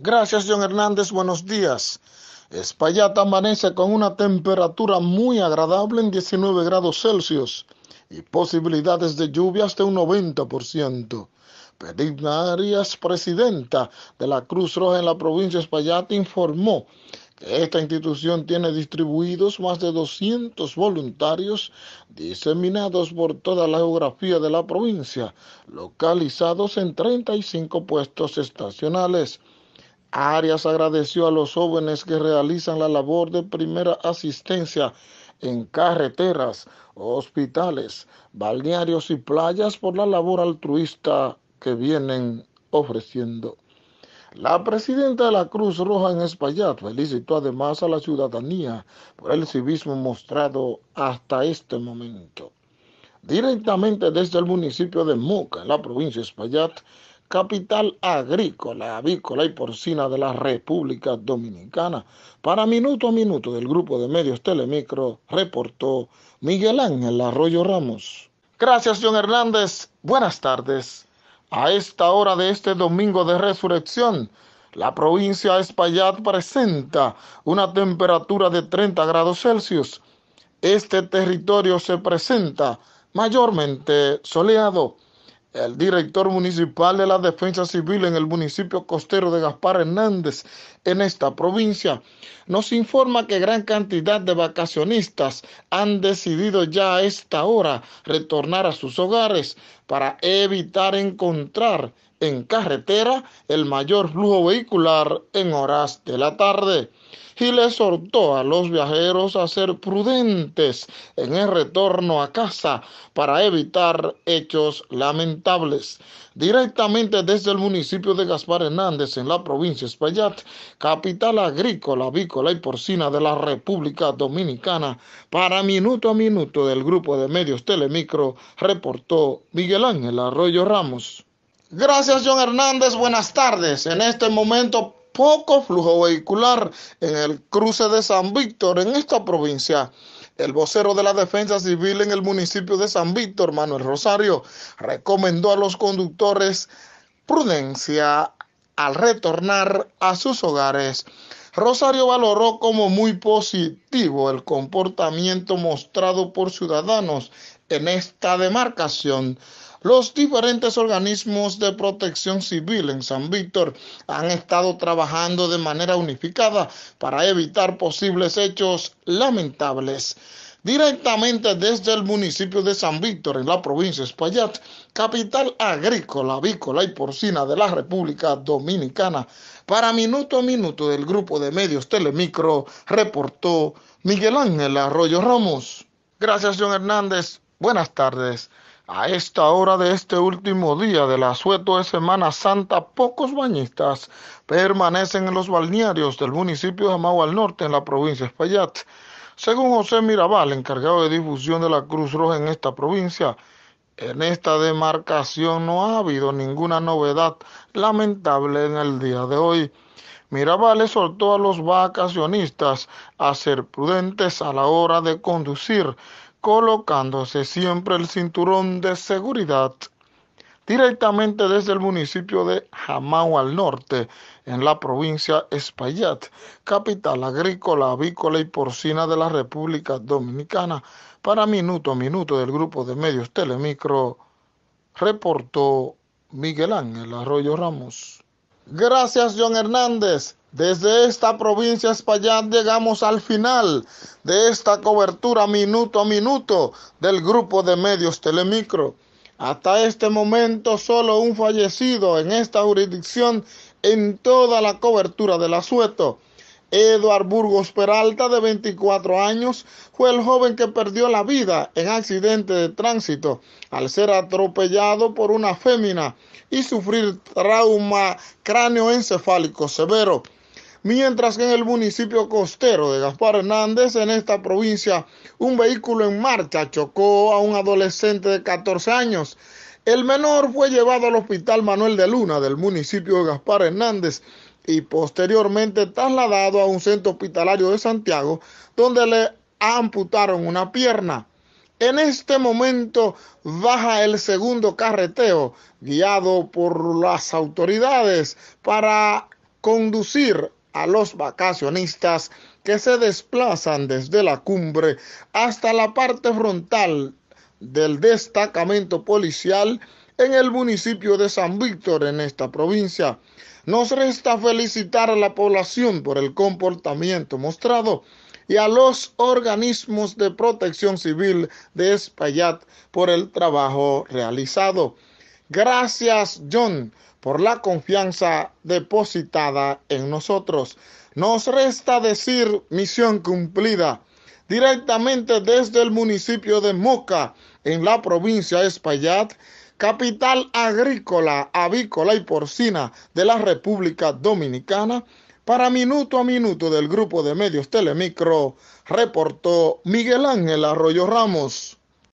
Gracias, John Hernández. Buenos días. Espaillat amanece con una temperatura muy agradable en 19 grados Celsius y posibilidades de lluvias de un 90%. Pedigna Arias, presidenta de la Cruz Roja en la provincia de Espaillat, informó que esta institución tiene distribuidos más de 200 voluntarios diseminados por toda la geografía de la provincia, localizados en 35 puestos estacionales Arias agradeció a los jóvenes que realizan la labor de primera asistencia en carreteras, hospitales, balnearios y playas por la labor altruista que vienen ofreciendo. La presidenta de la Cruz Roja en Espaillat felicitó además a la ciudadanía por el civismo mostrado hasta este momento. Directamente desde el municipio de Moca, en la provincia de Espaillat, capital agrícola, avícola y porcina de la República Dominicana. Para Minuto a Minuto del grupo de medios Telemicro, reportó Miguel Ángel Arroyo Ramos. Gracias, John Hernández. Buenas tardes. A esta hora de este domingo de resurrección, la provincia de Espaillat presenta una temperatura de 30 grados Celsius. Este territorio se presenta mayormente soleado el director municipal de la Defensa Civil en el municipio costero de Gaspar Hernández, en esta provincia, nos informa que gran cantidad de vacacionistas han decidido ya a esta hora retornar a sus hogares para evitar encontrar en carretera el mayor flujo vehicular en horas de la tarde y le exhortó a los viajeros a ser prudentes en el retorno a casa para evitar hechos lamentables. Directamente desde el municipio de Gaspar Hernández, en la provincia de Espaillat, capital agrícola, avícola y porcina de la República Dominicana, para minuto a minuto del grupo de medios Telemicro, reportó Miguel Ángel Arroyo Ramos. Gracias, John Hernández. Buenas tardes. En este momento, poco flujo vehicular en el cruce de San Víctor, en esta provincia. El vocero de la Defensa Civil en el municipio de San Víctor, Manuel Rosario, recomendó a los conductores prudencia al retornar a sus hogares. Rosario valoró como muy positivo el comportamiento mostrado por ciudadanos en esta demarcación. Los diferentes organismos de protección civil en San Víctor han estado trabajando de manera unificada para evitar posibles hechos lamentables directamente desde el municipio de San Víctor, en la provincia de Espaillat, capital agrícola, avícola y porcina de la República Dominicana. Para minuto a minuto del grupo de medios Telemicro, reportó Miguel Ángel Arroyo Ramos. Gracias, John Hernández. Buenas tardes. A esta hora de este último día del asueto de Semana Santa, pocos bañistas permanecen en los balnearios del municipio de Amago al Norte, en la provincia de Espaillat. Según José Mirabal, encargado de difusión de la Cruz Roja en esta provincia, en esta demarcación no ha habido ninguna novedad lamentable en el día de hoy. Mirabal exhortó a los vacacionistas a ser prudentes a la hora de conducir colocándose siempre el cinturón de seguridad directamente desde el municipio de Jamao al norte, en la provincia Espaillat, capital agrícola, avícola y porcina de la República Dominicana. Para Minuto a Minuto del grupo de medios Telemicro, reportó Miguel Ángel Arroyo Ramos. Gracias, John Hernández. Desde esta provincia Espaillat llegamos al final de esta cobertura minuto a minuto del grupo de medios Telemicro. Hasta este momento solo un fallecido en esta jurisdicción en toda la cobertura del asueto. Eduard Burgos Peralta, de 24 años, fue el joven que perdió la vida en accidente de tránsito al ser atropellado por una fémina y sufrir trauma cráneoencefálico severo mientras que en el municipio costero de Gaspar Hernández, en esta provincia, un vehículo en marcha chocó a un adolescente de 14 años. El menor fue llevado al hospital Manuel de Luna del municipio de Gaspar Hernández y posteriormente trasladado a un centro hospitalario de Santiago donde le amputaron una pierna. En este momento baja el segundo carreteo guiado por las autoridades para conducir a los vacacionistas que se desplazan desde la cumbre hasta la parte frontal del destacamento policial en el municipio de San Víctor en esta provincia. Nos resta felicitar a la población por el comportamiento mostrado y a los organismos de protección civil de Espaillat por el trabajo realizado. Gracias, John, por la confianza depositada en nosotros. Nos resta decir misión cumplida directamente desde el municipio de Moca, en la provincia de Espaillat, capital agrícola, avícola y porcina de la República Dominicana. Para minuto a minuto del grupo de medios Telemicro, reportó Miguel Ángel Arroyo Ramos.